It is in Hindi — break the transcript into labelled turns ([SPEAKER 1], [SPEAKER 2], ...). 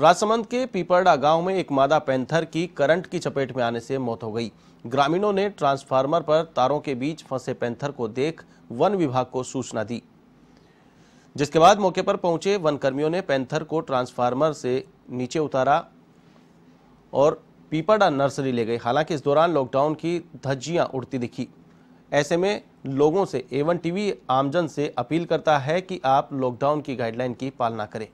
[SPEAKER 1] राजसमंद के पीपरडा गांव में एक मादा पैंथर की करंट की चपेट में आने से मौत हो गई ग्रामीणों ने ट्रांसफार्मर पर तारों के बीच फंसे पैंथर को देख वन विभाग को सूचना दी जिसके बाद मौके पर पहुंचे वनकर्मियों ने पैंथर को ट्रांसफार्मर से नीचे उतारा और पीपरडा नर्सरी ले गई हालांकि इस दौरान लॉकडाउन की धज्जियां उड़ती दिखी ऐसे में लोगों से एवन टीवी आमजन से अपील करता है कि आप लॉकडाउन की गाइडलाइन की पालना करें